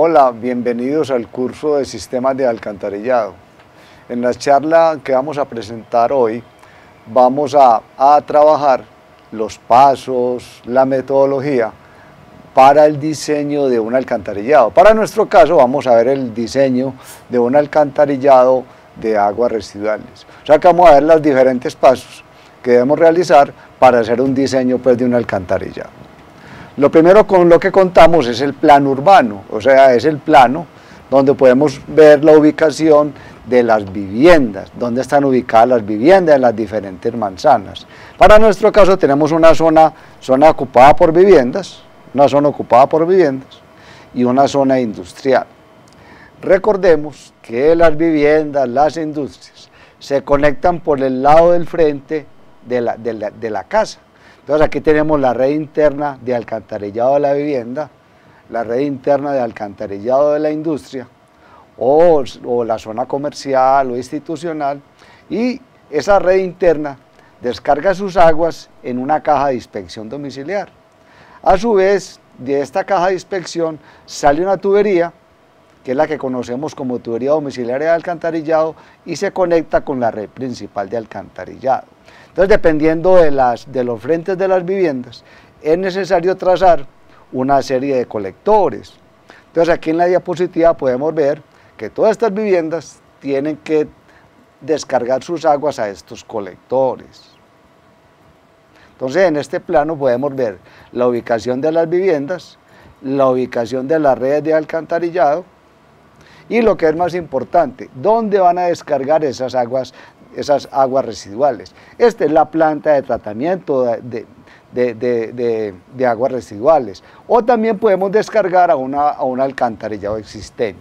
Hola, bienvenidos al curso de sistemas de alcantarillado. En la charla que vamos a presentar hoy vamos a, trabajar los pasos, la metodología para el diseño de un alcantarillado. Para nuestro caso vamos a ver el diseño de un alcantarillado de aguas residuales. O sea que vamos a ver los diferentes pasos que debemos realizar para hacer un diseño pues, de un alcantarillado. Lo primero con lo que contamos es el plan urbano, o sea, es el plano donde podemos ver la ubicación de las viviendas, dónde están ubicadas las viviendas en las diferentes manzanas. Para nuestro caso tenemos una zona, zona ocupada por viviendas, una zona ocupada por viviendas y una zona industrial. Recordemos que las viviendas, las industrias, se conectan por el lado del frente de la casa. Entonces aquí tenemos la red interna de alcantarillado de la vivienda, la red interna de alcantarillado de la industria, o, la zona comercial o institucional, y esa red interna descarga sus aguas en una caja de inspección domiciliar. A su vez, de esta caja de inspección sale una tubería, que es la que conocemos como tubería domiciliaria de alcantarillado, y se conecta con la red principal de alcantarillado. Entonces, dependiendo de, los frentes de las viviendas, es necesario trazar una serie de colectores. Entonces, aquí en la diapositiva podemos ver que todas estas viviendas tienen que descargar sus aguas a estos colectores. Entonces, en este plano podemos ver la ubicación de las viviendas, la ubicación de las redes de alcantarillado y lo que es más importante, dónde van a descargar esas aguas esas aguas residuales. Esta es la planta de tratamiento de, aguas residuales. O también podemos descargar a, una, a un alcantarillado existente.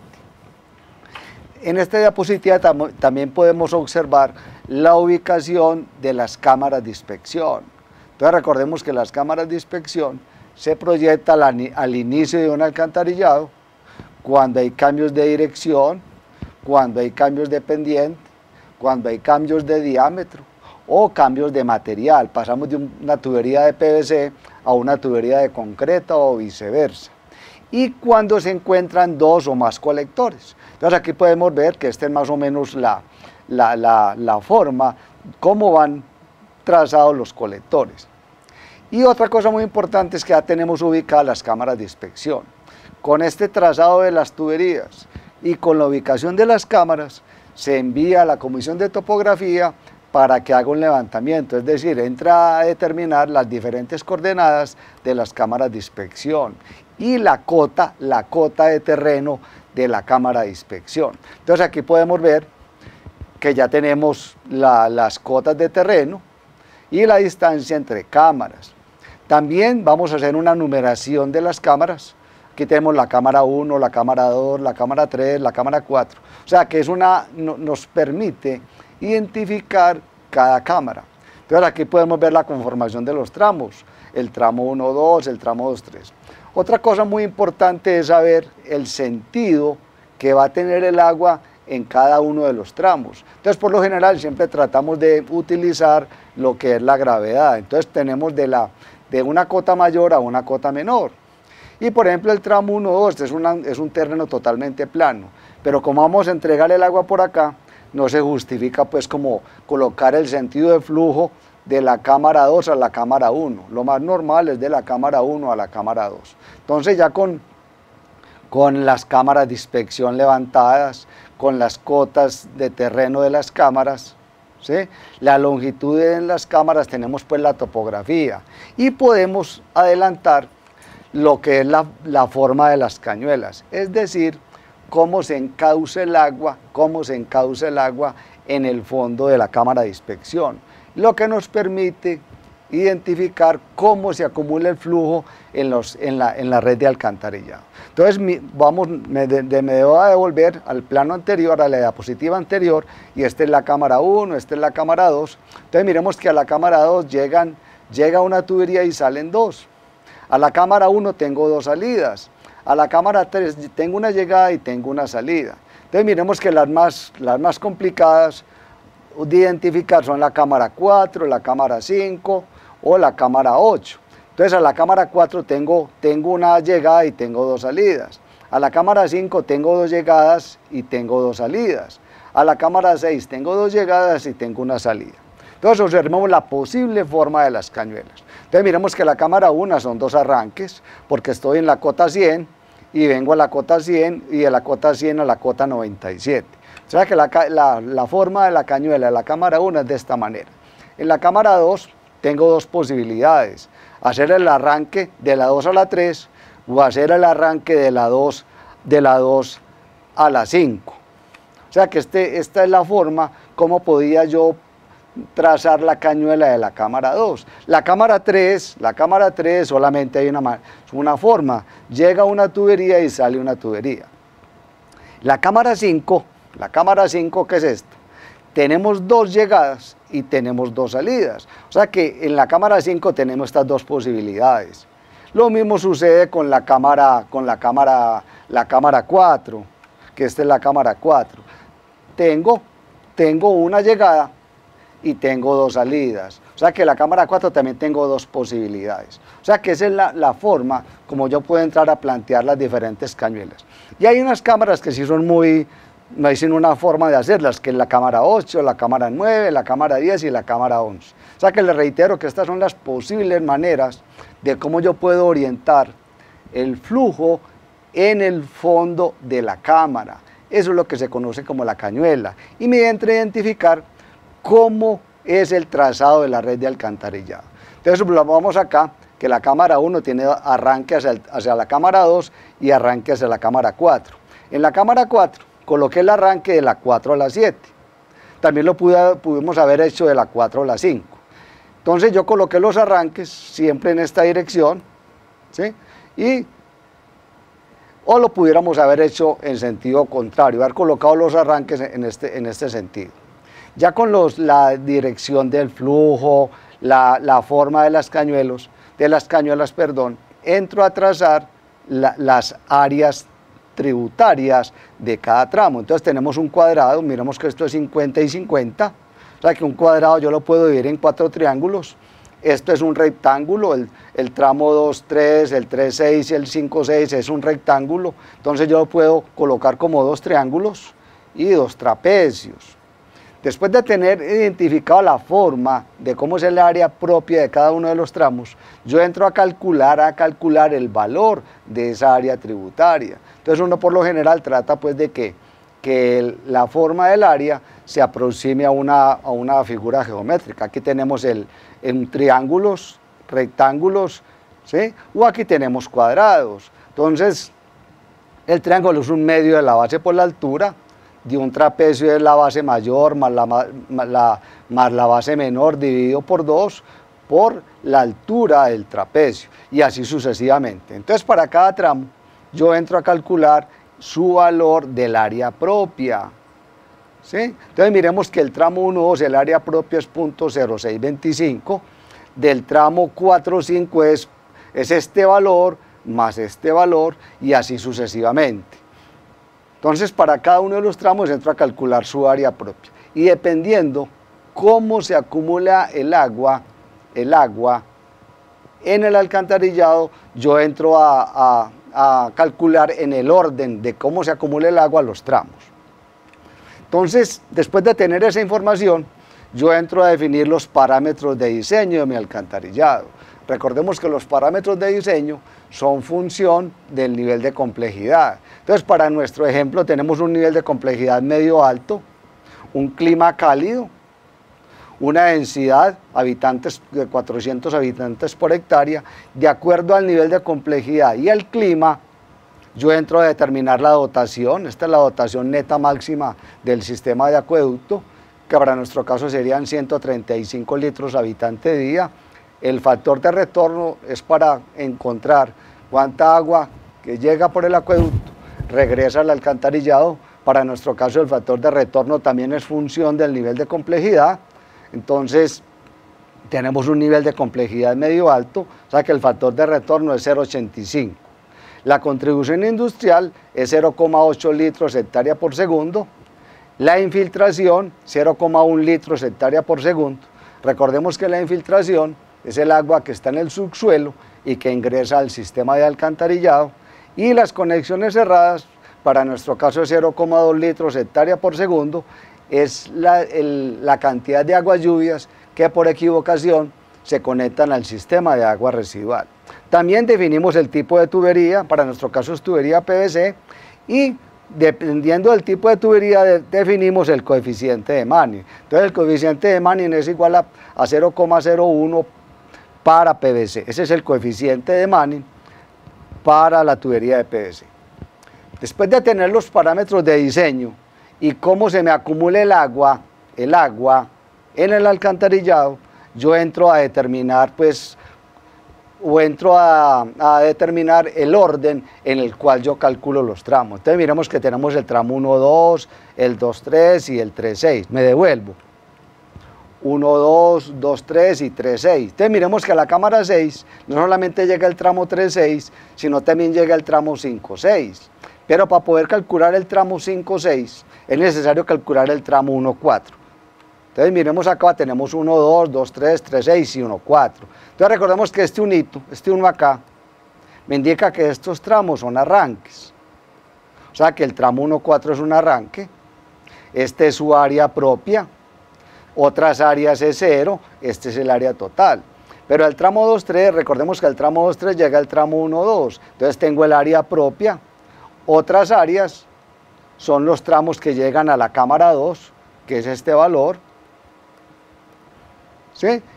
En esta diapositiva también podemos observar la ubicación de las cámaras de inspección. Entonces recordemos que las cámaras de inspección se proyectan al inicio de un alcantarillado, cuando hay cambios de dirección, cuando hay cambios de pendiente, cuando hay cambios de diámetro o cambios de material. Pasamos de una tubería de PVC a una tubería de concreto o viceversa. Y cuando se encuentran dos o más colectores. Entonces aquí podemos ver que esta es más o menos la, la forma, cómo van trazados los colectores. Y otra cosa muy importante es que ya tenemos ubicadas las cámaras de inspección. Con este trazado de las tuberías y con la ubicación de las cámaras, se envía a la Comisión de Topografía para que haga un levantamiento, es decir, entra a determinar las diferentes coordenadas de las cámaras de inspección y la cota, la cota de terreno de la cámara de inspección. Entonces aquí podemos ver que ya tenemos las cotas de terreno y la distancia entre cámaras. También vamos a hacer una numeración de las cámaras Aquí tenemos la cámara 1, la cámara 2, la cámara 3, la cámara 4. O sea que es una, nos permite identificar cada cámara. Entonces aquí podemos ver la conformación de los tramos, el tramo 1, 2, el tramo 2, 3. Otra cosa muy importante es saber el sentido que va a tener el agua en cada uno de los tramos. Entonces, por lo general, siempre tratamos de utilizar lo que es la gravedad. Entonces, tenemos de, de una cota mayor a una cota menor. Y por ejemplo el tramo 1-2 es, es un terreno totalmente plano, pero como vamos a entregar el agua por acá, no se justifica pues como colocar el sentido de flujo de la cámara 2 a la cámara 1. Lo más normal es de la cámara 1 a la cámara 2. Entonces ya con, con las cámaras de inspección levantadas, con las cotas de terreno de las cámaras, ¿sí? la longitud de las cámaras tenemos pues la topografía y podemos adelantar lo que es la, forma de las cañuelas, es decir, cómo se encauce el agua, cómo se encauce el agua en el fondo de la cámara de inspección, lo que nos permite identificar cómo se acumula el flujo en, la, red de alcantarillado. Entonces, vamos, me, de, voy a devolver al plano anterior, a la diapositiva anterior, y esta es la cámara 1, esta es la cámara 2. Entonces, miremos que a la cámara 2 llegan, llega una tubería y salen dos. A la cámara 1 tengo dos salidas, a la cámara 3 tengo una llegada y tengo una salida. Entonces miremos que las más, las más complicadas de identificar son la cámara 4, la cámara 5 o la cámara 8. Entonces a la cámara 4 tengo, tengo una llegada y tengo dos salidas. A la cámara 5 tengo dos llegadas y tengo dos salidas. A la cámara 6 tengo dos llegadas y tengo una salida. Entonces observemos la posible forma de las cañuelas. Entonces miremos que la cámara 1 son dos arranques, porque estoy en la cota 100 y vengo a la cota 100 y de la cota 100 a la cota 97. O sea que la, forma de la cañuela de la cámara 1 es de esta manera. En la cámara 2 tengo dos posibilidades, hacer el arranque de la 2 a la 3 o hacer el arranque de la 2 de la 2 a la 5. O sea que este, esta es la forma como podía yo trazar la cañuela de la cámara 2. La cámara 3, la cámara 3 solamente hay una, una forma, llega una tubería y sale una tubería. La cámara 5, la cámara 5 ¿qué es esto? tenemos dos llegadas y tenemos dos salidas. O sea que en la cámara 5 tenemos estas dos posibilidades. Lo mismo sucede con la cámara con la cámara la cámara 4, que esta es la cámara 4. Tengo tengo una llegada y tengo dos salidas. O sea que la cámara 4 también tengo dos posibilidades. O sea que esa es la, forma como yo puedo entrar a plantear las diferentes cañuelas. Y hay unas cámaras que sí son muy, hay dicen una forma de hacerlas, que es la cámara 8, la cámara 9, la cámara 10 y la cámara 11. O sea que les reitero que estas son las posibles maneras de cómo yo puedo orientar el flujo en el fondo de la cámara. Eso es lo que se conoce como la cañuela. Y me entra a identificar cómo es el trazado de la red de alcantarillado. Entonces vamos acá que la cámara 1 tiene arranque hacia, la cámara 2 y arranque hacia la cámara 4. En la cámara 4 coloqué el arranque de la 4 a la 7. También lo pudimos haber hecho de la 4 a la 5. Entonces yo coloqué los arranques siempre en esta dirección, ¿sí? Y o lo pudiéramos haber hecho en sentido contrario, haber colocado los arranques en este, en este sentido. Ya con los, la dirección del flujo, la, forma de las, cañuelos, de las cañuelas, perdón, entro a trazar las áreas tributarias de cada tramo. Entonces tenemos un cuadrado, miramos que esto es 50 y 50, o sea que un cuadrado yo lo puedo dividir en cuatro triángulos. Esto es un rectángulo, el, el tramo 2, 3, el 3, 6 y el 5, 6 es un rectángulo. Entonces yo lo puedo colocar como dos triángulos y dos trapecios. Después de tener identificado la forma de cómo es el área propia de cada uno de los tramos, yo entro a calcular, a calcular el valor de esa área tributaria. Entonces uno por lo general trata pues de que, la forma del área se aproxime a una, figura geométrica. Aquí tenemos en triángulos, rectángulos, o aquí tenemos cuadrados. Entonces el triángulo es un medio de la base por la altura, de un trapecio es la base mayor más la, la, base menor dividido por 2 por la altura del trapecio y así sucesivamente. Entonces para cada tramo yo entro a calcular su valor del área propia. Entonces miremos que el tramo 1.2 el área propia es 0.0625, del tramo 4.5 es, es este valor más este valor y así sucesivamente. Entonces, para cada uno de los tramos entro a calcular su área propia. Y dependiendo cómo se acumula el agua, el agua en el alcantarillado, yo entro a, calcular en el orden de cómo se acumula el agua los tramos. Entonces, después de tener esa información, yo entro a definir los parámetros de diseño de mi alcantarillado Recordemos que los parámetros de diseño son función del nivel de complejidad. Entonces, para nuestro ejemplo tenemos un nivel de complejidad medio alto, un clima cálido, una densidad habitantes de 400 habitantes por hectárea, de acuerdo al nivel de complejidad y al clima, yo entro a determinar la dotación, esta es la dotación neta máxima del sistema de acueducto, que para nuestro caso serían 135 litros habitante día, el factor de retorno es para encontrar cuánta agua que llega por el acueducto regresa al alcantarillado. Para nuestro caso el factor de retorno también es función del nivel de complejidad. Entonces tenemos un nivel de complejidad medio alto, o sea que el factor de retorno es 0,85. La contribución industrial es 0,8 litros hectárea por segundo. La infiltración 0,1 litros hectárea por segundo. Recordemos que la infiltración es el agua que está en el subsuelo y que ingresa al sistema de alcantarillado y las conexiones cerradas, para nuestro caso 0,2 litros hectárea por segundo, es la, cantidad de aguas lluvias que por equivocación se conectan al sistema de agua residual. También definimos el tipo de tubería, para nuestro caso es tubería PVC, y dependiendo del tipo de tubería definimos el coeficiente de Manning. Entonces el coeficiente de Manning es igual a, a 0,01 para PVC. Ese es el coeficiente de Manning para la tubería de PVC. Después de tener los parámetros de diseño y cómo se me acumula el agua, el agua en el alcantarillado, yo entro a determinar pues o entro a, a, determinar el orden en el cual yo calculo los tramos. Entonces miremos que tenemos el tramo 1-2, el 2-3 y el 3-6. Me devuelvo. 1, 2, 2, 3 y 3, 6. Entonces miremos que a la cámara 6 no solamente llega el tramo 3, 6, sino también llega el tramo 5, 6. Pero para poder calcular el tramo 5, 6 es necesario calcular el tramo 1, 4. Entonces miremos acá, tenemos 1, 2, 2, 3, 3, 6 y 1, 4. Entonces recordemos que este unito, este 1 acá, me indica que estos tramos son arranques. O sea que el tramo 1, 4 es un arranque. Este es su área propia, otras áreas es cero, este es el área total. Pero al tramo 2.3, recordemos que el tramo 2-3 llega al tramo 1-2, entonces tengo el área propia. Otras áreas son los tramos que llegan a la cámara 2, que es este valor,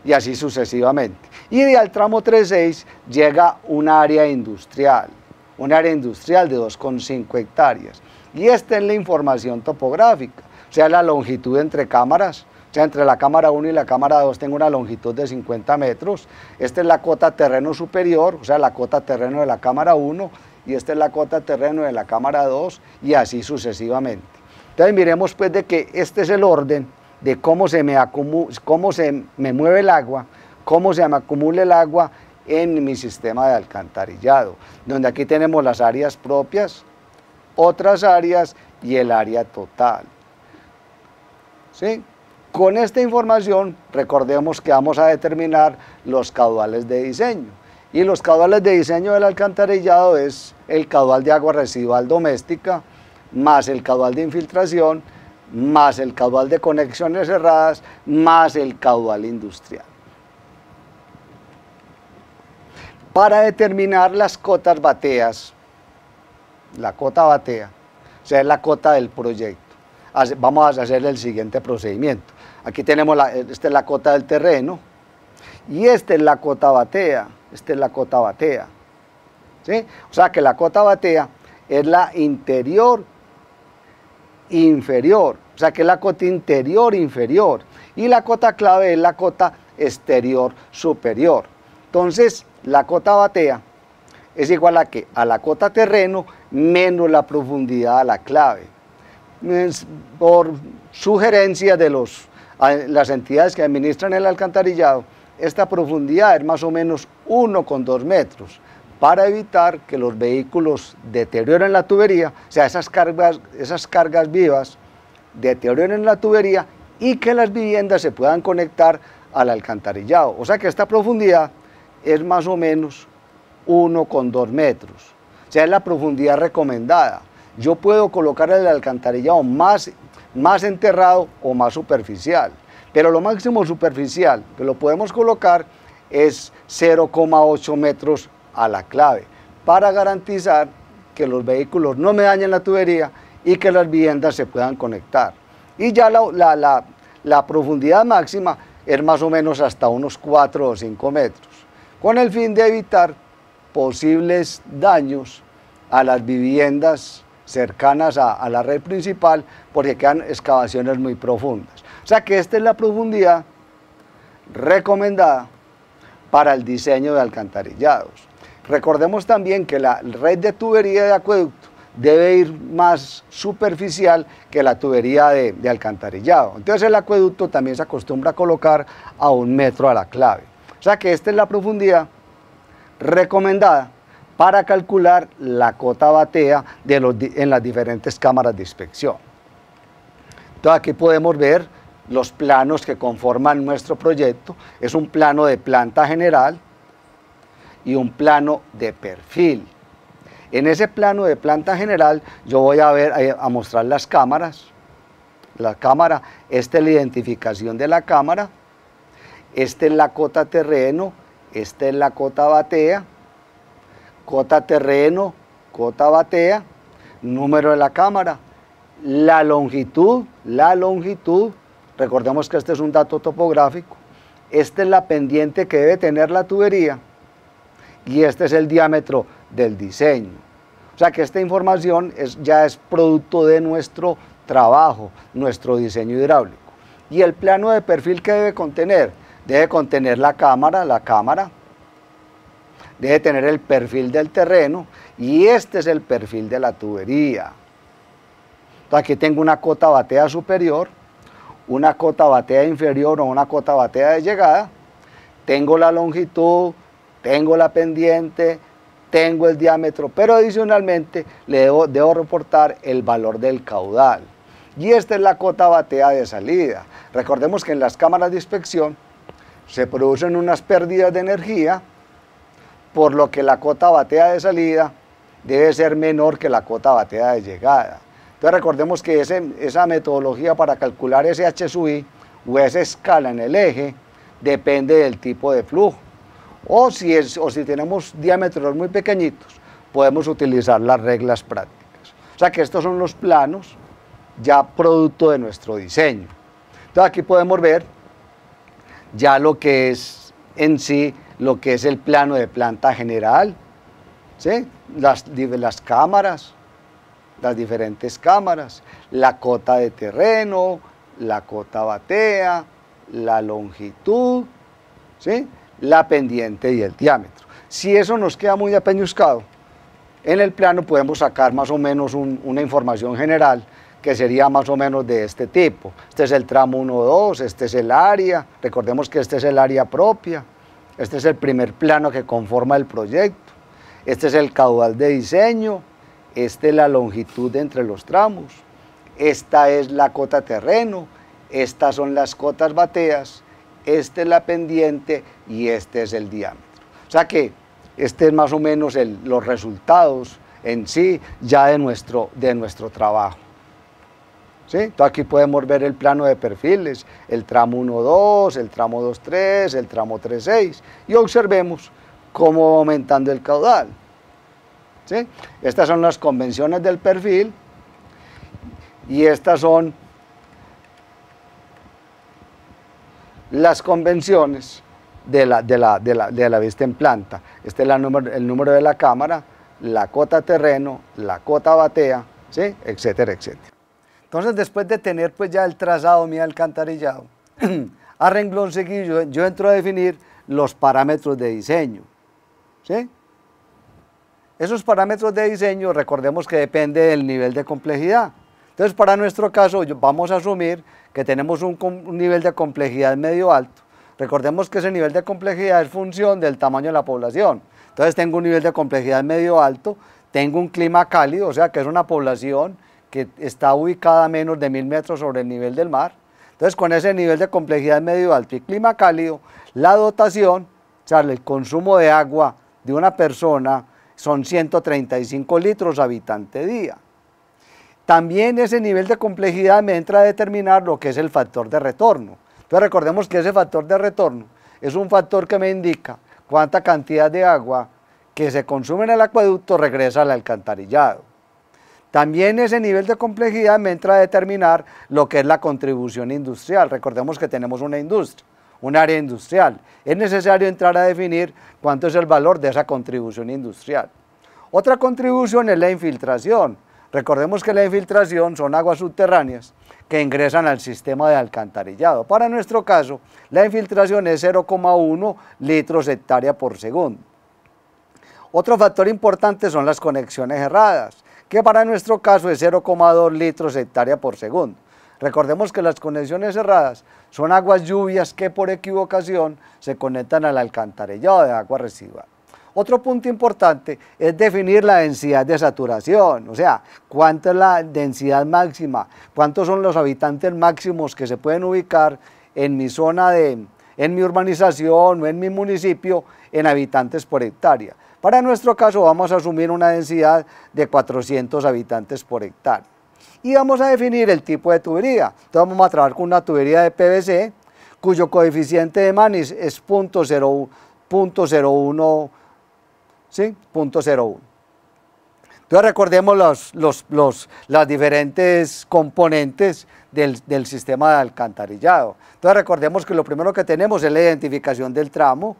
y así sucesivamente. Y al tramo 3.6 llega un área industrial, un área industrial de 2,5 hectáreas. Y esta es la información topográfica, o sea, la longitud entre cámaras, o sea, entre la cámara 1 y la cámara 2 tengo una longitud de 50 metros. Esta es la cota terreno superior, o sea, la cota terreno de la cámara 1 y esta es la cota terreno de la cámara 2 y así sucesivamente. Entonces miremos pues de que este es el orden de cómo se me, cómo se me mueve el agua, cómo se me acumula el agua en mi sistema de alcantarillado, donde aquí tenemos las áreas propias, otras áreas y el área total. ¿Sí? Con esta información, recordemos que vamos a determinar los caudales de diseño. Y los caudales de diseño del alcantarillado es el caudal de agua residual doméstica, más el caudal de infiltración, más el caudal de conexiones cerradas, más el caudal industrial. Para determinar las cotas bateas, la cota batea, o sea, es la cota del proyecto, vamos a hacer el siguiente procedimiento. Aquí tenemos la, la cota del terreno y esta es la cota batea, esta es la cota batea. ¿sí? O sea que la cota batea es la interior inferior, o sea que es la cota interior inferior y la cota clave es la cota exterior superior. Entonces la cota batea es igual a que a la cota terreno menos la profundidad a la clave. por sugerencia de los las entidades que administran el alcantarillado, esta profundidad es más o menos 1,2 metros para evitar que los vehículos deterioren la tubería, o sea, esas cargas, esas cargas vivas deterioren la tubería y que las viviendas se puedan conectar al alcantarillado. O sea que esta profundidad es más o menos 1,2 metros. O sea, es la profundidad recomendada. Yo puedo colocar el alcantarillado más más enterrado o más superficial. Pero lo máximo superficial que lo podemos colocar es 0,8 metros a la clave para garantizar que los vehículos no me dañen la tubería y que las viviendas se puedan conectar. Y ya la, la profundidad máxima es más o menos hasta unos 4 o 5 metros, con el fin de evitar posibles daños a las viviendas cercanas a, la red principal porque quedan excavaciones muy profundas. O sea que esta es la profundidad recomendada para el diseño de alcantarillados. Recordemos también que la red de tubería de acueducto debe ir más superficial que la tubería de, alcantarillado. Entonces el acueducto también se acostumbra a colocar a un metro a la clave. O sea que esta es la profundidad recomendada para calcular la cota batea de en las diferentes cámaras de inspección. Entonces aquí podemos ver los planos que conforman nuestro proyecto. Es un plano de planta general y un plano de perfil. En ese plano de planta general yo voy a, ver, eh, a mostrar las cámaras. La cámara, esta es la identificación de la cámara, esta es la cota terreno, esta es la cota batea, cota terreno, cota batea, número de la cámara, la longitud, la longitud, recordemos que este es un dato topográfico, esta es la pendiente que debe tener la tubería y este es el diámetro del diseño. O sea que esta información es, ya es producto de nuestro trabajo, nuestro diseño hidráulico. Y el plano de perfil que debe contener, debe contener la cámara, la cámara, debe tener el perfil del terreno y este es el perfil de la tubería. aquí tengo una cota batea superior, una cota batea inferior o una cota batea de llegada, tengo la longitud, tengo la pendiente, tengo el diámetro, pero adicionalmente le debo, debo reportar el valor del caudal. Y esta es la cota batea de salida. Recordemos que en las cámaras de inspección se producen unas pérdidas de energía por lo que la cota batea de salida debe ser menor que la cota batea de llegada. Entonces recordemos que esa metodología para calcular ese H sub o esa escala en el eje depende del tipo de flujo. O si, es, o si tenemos diámetros muy pequeñitos, podemos utilizar las reglas prácticas. O sea que estos son los planos ya producto de nuestro diseño. Entonces aquí podemos ver ya lo que es en sí lo que es el plano de planta general, las, cámaras, las diferentes cámaras, la cota de terreno, la cota batea, la longitud, la pendiente y el diámetro. Si eso nos queda muy apeñuscado, en el plano podemos sacar más o menos una información general que sería más o menos de este tipo. Este es el tramo 1-2, este es el área, recordemos que este es el área propia, este es el primer plano que conforma el proyecto. Este es el caudal de diseño. Esta es la longitud entre los tramos. Esta es la cota terreno. Estas son las cotas bateas. Esta es la pendiente y este es el diámetro. O sea que este es más o menos los resultados en sí ya de nuestro, de nuestro trabajo aquí podemos ver el plano de perfiles, el tramo 1-2, el tramo 2-3, el tramo 3-6 y observemos cómo va aumentando el caudal. Estas son las convenciones del perfil y estas son las convenciones de la, vista en planta. Este es el número de la cámara, la cota terreno, la cota batea, ¿sí? etcétera, etcétera. Entonces, después de tener pues ya el trazado, mi alcantarillado, a renglón seguido, yo entro a definir los parámetros de diseño. ¿sí? Esos parámetros de diseño, recordemos que depende del nivel de complejidad. Entonces, para nuestro caso, vamos a asumir que tenemos un nivel de complejidad medio alto. Recordemos que ese nivel de complejidad es función del tamaño de la población. Entonces, tengo un nivel de complejidad medio alto, tengo un clima cálido, o sea, que es una población que está ubicada a menos de mil metros sobre el nivel del mar. Entonces, con ese nivel de complejidad medio alto y clima cálido, la dotación, o sea, el consumo de agua de una persona son 135 litros habitante día. También ese nivel de complejidad me entra a determinar lo que es el factor de retorno. Entonces recordemos que ese factor de retorno es un factor que me indica cuánta cantidad de agua que se consume en el acueducto regresa al alcantarillado. También ese nivel de complejidad me entra a determinar lo que es la contribución industrial. Recordemos que tenemos una industria, un área industrial. Es necesario entrar a definir cuánto es el valor de esa contribución industrial. Otra contribución es la infiltración. Recordemos que la infiltración son aguas subterráneas que ingresan al sistema de alcantarillado. Para nuestro caso, la infiltración es 0,1 litros hectárea por segundo. Otro factor importante son las conexiones erradas que para nuestro caso es 0,2 litros hectárea por segundo. Recordemos que las conexiones cerradas son aguas lluvias que por equivocación se conectan al alcantarillado de agua residual. Otro punto importante es definir la densidad de saturación, o sea, cuánta es la densidad máxima, cuántos son los habitantes máximos que se pueden ubicar en mi zona de, en mi urbanización o en mi municipio en habitantes por hectárea. Para nuestro caso vamos a asumir una densidad de 400 habitantes por hectárea. Y vamos a definir el tipo de tubería. Entonces vamos a trabajar con una tubería de PVC cuyo coeficiente de Manis es 0.01. ¿sí? Entonces recordemos los, las diferentes componentes del, del sistema de alcantarillado. Entonces recordemos que lo primero que tenemos es la identificación del tramo,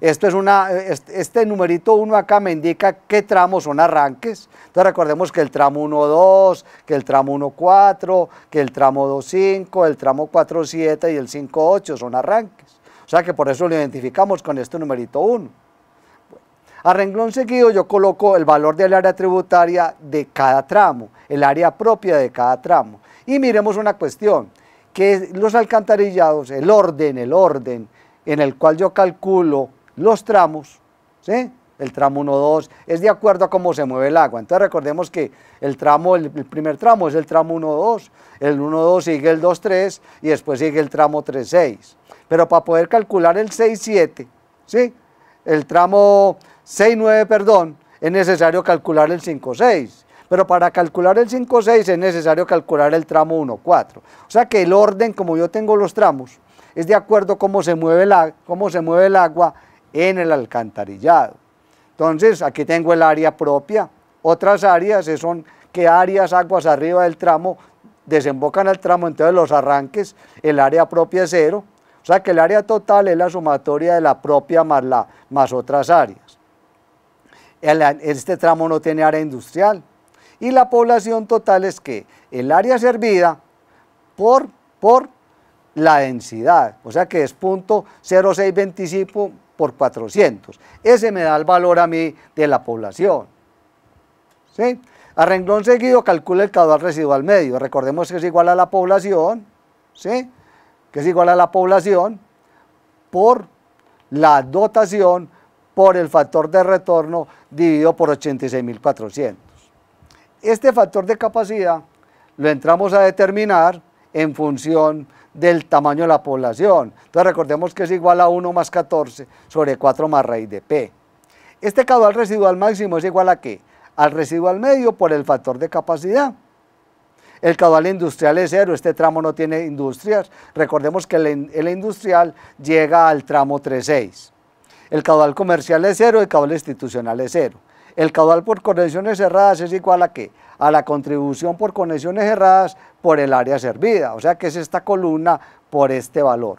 esto es una, este numerito 1 acá me indica qué tramos son arranques. Entonces recordemos que el tramo 1, 2, que el tramo 1, 4, que el tramo 2, 5, el tramo 4, 7 y el 5, 8 son arranques. O sea que por eso lo identificamos con este numerito 1. A renglón seguido yo coloco el valor del área tributaria de cada tramo, el área propia de cada tramo. Y miremos una cuestión, que los alcantarillados, el orden, el orden en el cual yo calculo los tramos, ¿sí? El tramo 1, 2, es de acuerdo a cómo se mueve el agua. Entonces recordemos que el tramo, el, primer tramo es el tramo 1, 2, el 1, 2 sigue el 2, 3 y después sigue el tramo 3, 6. Pero para poder calcular el 6, 7, ¿sí? El tramo 6, 9, perdón, es necesario calcular el 5, 6 pero para calcular el 5, 6 es necesario calcular el tramo 1, 4. O sea que el orden, como yo tengo los tramos, es de acuerdo a cómo se mueve la cómo se mueve el agua en el alcantarillado. Entonces, aquí tengo el área propia. Otras áreas son que áreas aguas arriba del tramo desembocan al tramo, entonces los arranques, el área propia es cero. O sea que el área total es la sumatoria de la propia más, la, más otras áreas. este tramo no tiene área industrial. Y la población total es que el área servida por, por la densidad, o sea que es .0625 por 400. Ese me da el valor a mí de la población. ¿Sí? A renglón seguido calcula el caudal residual medio. Recordemos que es igual a la población, ¿sí? que es igual a la población por la dotación por el factor de retorno dividido por 86.400. Este factor de capacidad lo entramos a determinar en función del tamaño de la población. Entonces recordemos que es igual a 1 más 14 sobre 4 más raíz de P. Este caudal residual máximo es igual a qué? Al residual medio por el factor de capacidad. El caudal industrial es cero, este tramo no tiene industrias. Recordemos que el, industrial llega al tramo 3.6. El caudal comercial es cero, el caudal institucional es cero. El caudal por conexiones cerradas es igual a qué? A la contribución por conexiones cerradas por el área servida, o sea que es esta columna por este valor.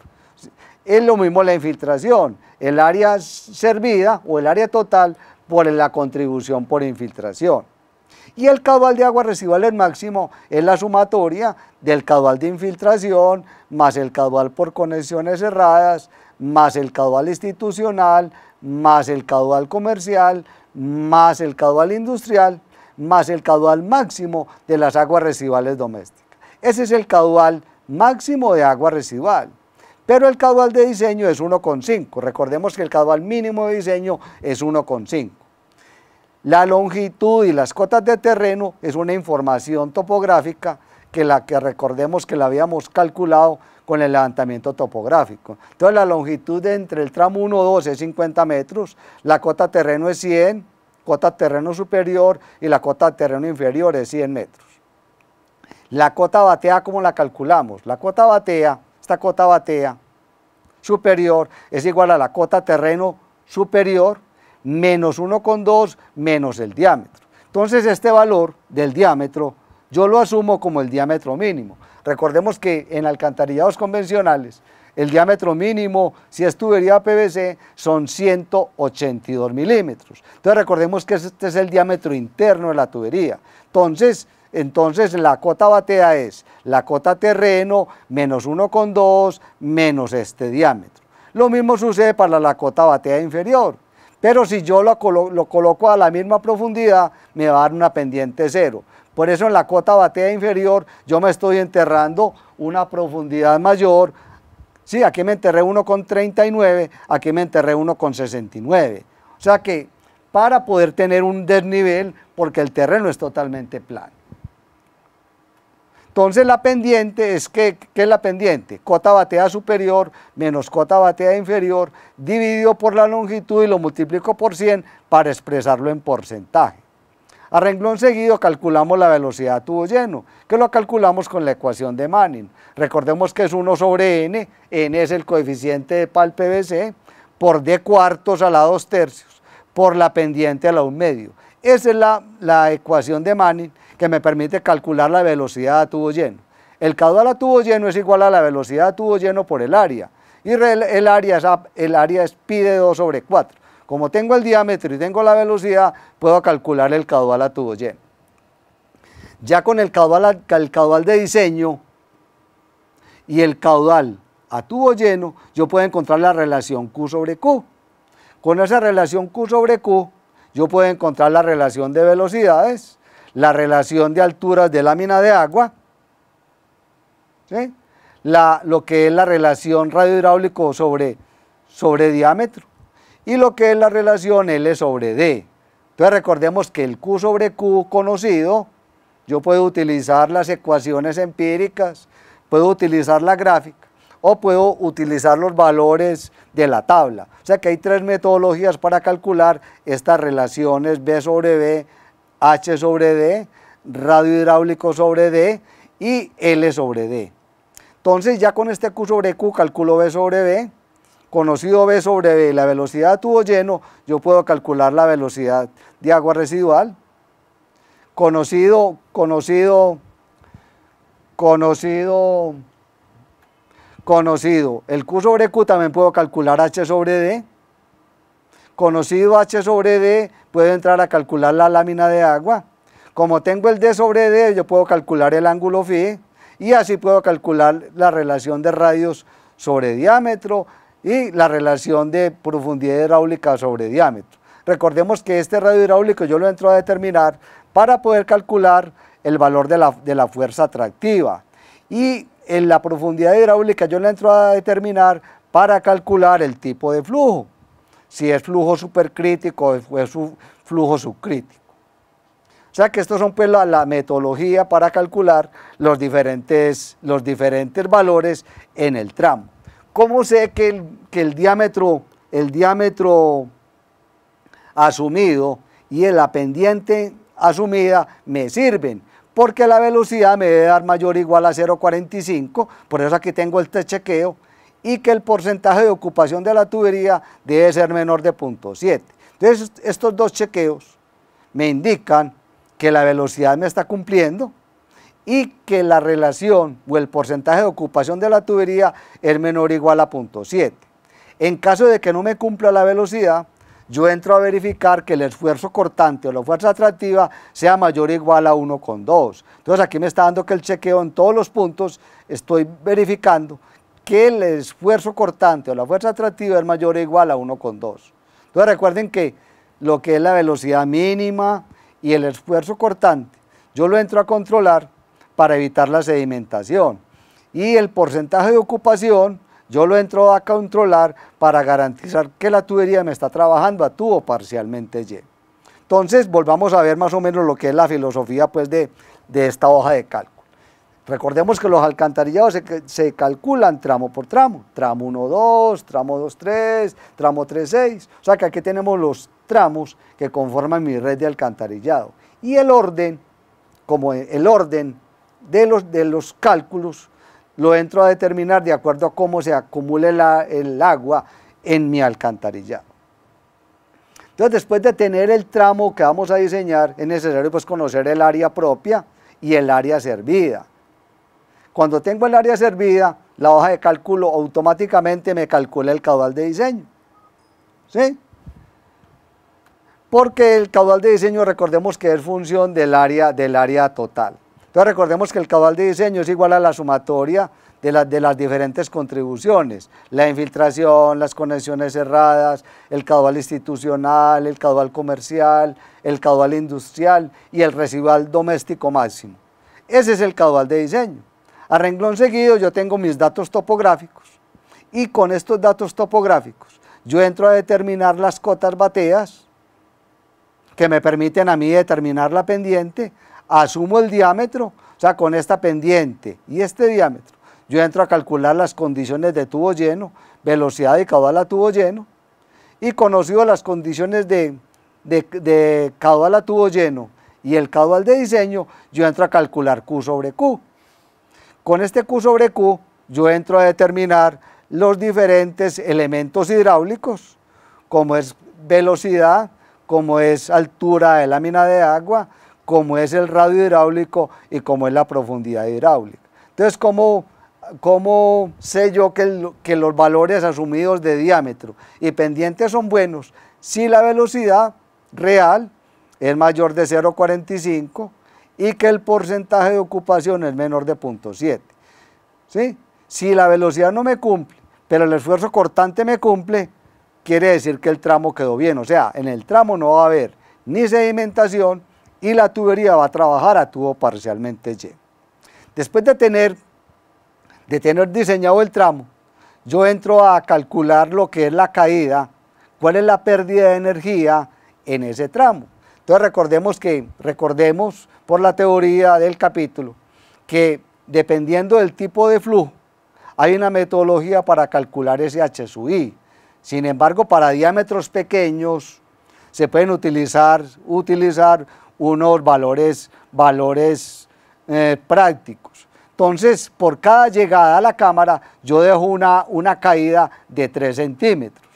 Es lo mismo la infiltración, el área servida o el área total por la contribución por infiltración. Y el caudal de agua residual máximo es la sumatoria del caudal de infiltración más el caudal por conexiones cerradas, más el caudal institucional, más el caudal comercial, más el caudal industrial, más el caudal máximo de las aguas residuales domésticas. Ese es el caudal máximo de agua residual. Pero el caudal de diseño es 1,5. Recordemos que el caudal mínimo de diseño es 1,5. La longitud y las cotas de terreno es una información topográfica que la que recordemos que la habíamos calculado con el levantamiento topográfico. Entonces la longitud entre el tramo 1 2 es 50 metros, la cota terreno es 100, cota terreno superior y la cota terreno inferior es 100 metros. La cota batea, ¿cómo la calculamos? La cota batea, esta cota batea superior es igual a la cota terreno superior menos 1,2 menos el diámetro. Entonces este valor del diámetro yo lo asumo como el diámetro mínimo. Recordemos que en alcantarillados convencionales el diámetro mínimo, si es tubería PVC, son 182 milímetros. Entonces recordemos que este es el diámetro interno de la tubería. Entonces entonces la cota batea es la cota terreno menos 1,2 menos este diámetro. Lo mismo sucede para la cota batea inferior. Pero si yo lo, coloco a la misma profundidad, me va a dar una pendiente cero. Por eso en la cota batea inferior yo me estoy enterrando una profundidad mayor. Sí, aquí me enterré 1,39, aquí me enterré 1,69. O sea que para poder tener un desnivel, porque el terreno es totalmente plano. Entonces la pendiente es ¿qué es la pendiente? Cota batea superior menos cota batea inferior dividido por la longitud y lo multiplico por 100 para expresarlo en porcentaje. A seguido calculamos la velocidad tubo lleno, que lo calculamos con la ecuación de Manning. Recordemos que es 1 sobre n, n es el coeficiente de PAL PVC, por d cuartos a la 2 tercios, por la pendiente a la 1 medio. Esa es la ecuación de Manning que me permite calcular la velocidad a tubo lleno. El caudal a tubo lleno es igual a la velocidad a tubo lleno por el área. Y el área es, el área es pi de 2 sobre 4. Como tengo el diámetro y tengo la velocidad, puedo calcular el caudal a tubo lleno. Ya con el caudal, el caudal de diseño y el caudal a tubo lleno, yo puedo encontrar la relación Q sobre Q. Con esa relación Q sobre Q, yo puedo encontrar la relación de velocidades la relación de alturas de lámina de agua, lo que es la relación radiohidráulico sobre, sobre diámetro y lo que es la relación L sobre D. Entonces recordemos que el Q sobre Q conocido, yo puedo utilizar las ecuaciones empíricas, puedo utilizar la gráfica o puedo utilizar los valores de la tabla. O sea que hay tres metodologías para calcular estas relaciones B sobre B, H sobre D, radio hidráulico sobre D y L sobre D. Entonces ya con este Q sobre Q calculo B sobre B, conocido B sobre B, la velocidad de tubo lleno, yo puedo calcular la velocidad de agua residual, conocido, conocido, conocido, conocido, el Q sobre Q también puedo calcular H sobre D, conocido H sobre D, puedo entrar a calcular la lámina de agua. Como tengo el D sobre D, yo puedo calcular el ángulo phi y así puedo calcular la relación de radios sobre diámetro y la relación de profundidad hidráulica sobre diámetro. Recordemos que este radio hidráulico yo lo entro a determinar para poder calcular el valor de la, fuerza atractiva. Y en la profundidad hidráulica yo lo entro a determinar para calcular el tipo de flujo si es flujo supercrítico o es flujo subcrítico. O sea que estos son pues, la, metodología para calcular los diferentes, los diferentes, valores en el tramo. ¿Cómo sé que el, que el diámetro, el diámetro asumido y la pendiente asumida me sirven? porque la velocidad me debe dar mayor o igual a 0.45, por eso aquí tengo el este chequeo y que el porcentaje de ocupación de la tubería debe ser menor de 0.7. Entonces, estos dos chequeos me indican que la velocidad me está cumpliendo y que la relación o el porcentaje de ocupación de la tubería es menor o igual a 0.7. En caso de que no me cumpla la velocidad, yo entro a verificar que el esfuerzo cortante o la fuerza atractiva sea mayor o igual a 1,2. Entonces aquí me está dando que el chequeo en todos los puntos estoy verificando que el esfuerzo cortante o la fuerza atractiva es mayor o igual a 1,2. Entonces recuerden que lo que es la velocidad mínima y el esfuerzo cortante, yo lo entro a controlar para evitar la sedimentación. Y el porcentaje de ocupación yo lo entro a controlar para garantizar que la tubería me está trabajando a tubo parcialmente lleno. Entonces volvamos a ver más o menos lo que es la filosofía pues, de, de esta hoja de cálculo. Recordemos que los alcantarillados se, calculan tramo por tramo, tramo 1, 2, tramo 2, 3, tramo 3, 6. O sea que aquí tenemos los tramos que conforman mi red de alcantarillado. Y el orden, como el orden de los, de los cálculos, lo entro a determinar de acuerdo a cómo se acumule el agua en mi alcantarillado. Entonces, después de tener el tramo que vamos a diseñar, es necesario pues, conocer el área propia y el área servida. Cuando tengo el área servida, la hoja de cálculo automáticamente me calcula el caudal de diseño. ¿Sí? Porque el caudal de diseño, recordemos que es función del área, del área total. Entonces recordemos que el caudal de diseño es igual a la sumatoria de, de, las diferentes contribuciones, la infiltración, las conexiones cerradas, el caudal institucional, el caudal comercial, el caudal industrial y el residual doméstico máximo. Ese es el caudal de diseño. A renglón seguido yo tengo mis datos topográficos y con estos datos topográficos yo entro a determinar las cotas bateas que me permiten a mí determinar la pendiente, asumo el diámetro, o sea, con esta pendiente y este diámetro, yo entro a calcular las condiciones de tubo lleno, velocidad de caudal a tubo lleno, y conocido las condiciones de, de caudal a tubo lleno y el caudal de diseño, yo entro a calcular Q sobre Q. Con este Q sobre Q yo entro a determinar los diferentes elementos hidráulicos, como es velocidad, como es altura de lámina de agua, como es el radio hidráulico y como es la profundidad hidráulica. Entonces, ¿cómo, sé yo que, que los valores asumidos de diámetro y pendiente son buenos? Si la velocidad real es mayor de 0,45, y que el porcentaje de ocupación es menor de 0.7. Si la velocidad no me cumple, pero el esfuerzo cortante me cumple, quiere decir que el tramo quedó bien. O sea, en el tramo no va a haber ni sedimentación y la tubería va a trabajar a tubo parcialmente lleno. Después de tener, de tener diseñado el tramo, yo entro a calcular lo que es la caída, cuál es la pérdida de energía en ese tramo. Entonces recordemos que, recordemos por la teoría del capítulo, que dependiendo del tipo de flujo, hay una metodología para calcular ese H sub I. Sin embargo, para diámetros pequeños se pueden utilizar, utilizar unos valores, valores eh, prácticos. Entonces, por cada llegada a la cámara, yo dejo una, una caída de 3 centímetros.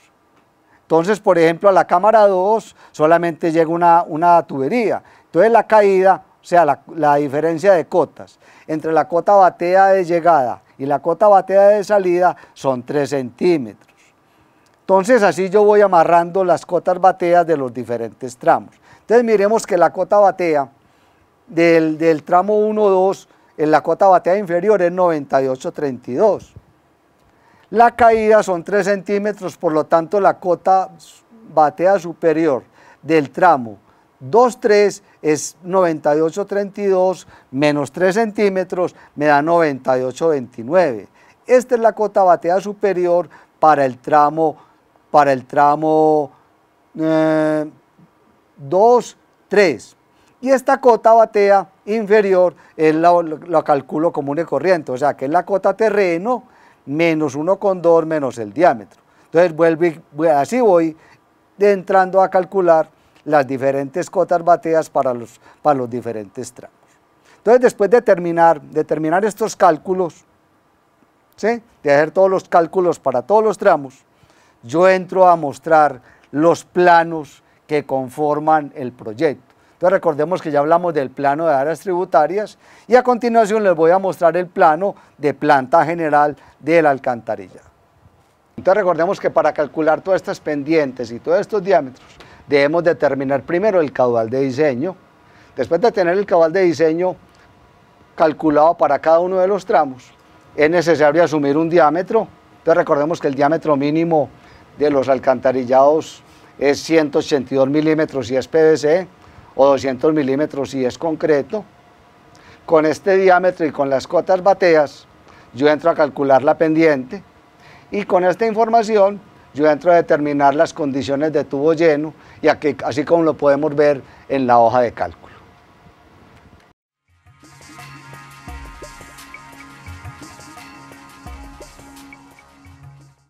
Entonces, por ejemplo, a la cámara 2 solamente llega una, una tubería. Entonces, la caída o sea, la, diferencia de cotas entre la cota batea de llegada y la cota batea de salida son 3 centímetros. Entonces así yo voy amarrando las cotas bateas de los diferentes tramos. Entonces miremos que la cota batea del, del tramo 1-2 en la cota batea inferior es 98.32. La caída son 3 centímetros, por lo tanto la cota batea superior del tramo 2,3 es 98,32 menos 3 centímetros me da 98,29. Esta es la cota batea superior para el tramo, para el tramo 2, eh, 3. Y esta cota batea inferior es la, calculo como y corriente, o sea que es la cota terreno menos 1,2 menos el diámetro. Entonces vuelvo y, así voy entrando a calcular las diferentes cotas bateas para los, para los diferentes tramos. Entonces, después de terminar, de estos cálculos, de hacer todos los cálculos para todos los tramos, yo entro a mostrar los planos que conforman el proyecto. Entonces recordemos que ya hablamos del plano de áreas tributarias y a continuación les voy a mostrar el plano de planta general de la alcantarilla. Entonces recordemos que para calcular todas estas pendientes y todos estos diámetros, debemos determinar primero el caudal de diseño. Después de tener el caudal de diseño calculado para cada uno de los tramos, es necesario asumir un diámetro. Entonces recordemos que el diámetro mínimo de los alcantarillados es 182 milímetros si es PVC o 200 milímetros si es concreto. Con este diámetro y con las cotas bateas, yo entro a calcular la pendiente y con esta información yo entro a determinar las condiciones de tubo lleno y así como lo podemos ver en la hoja de cálculo.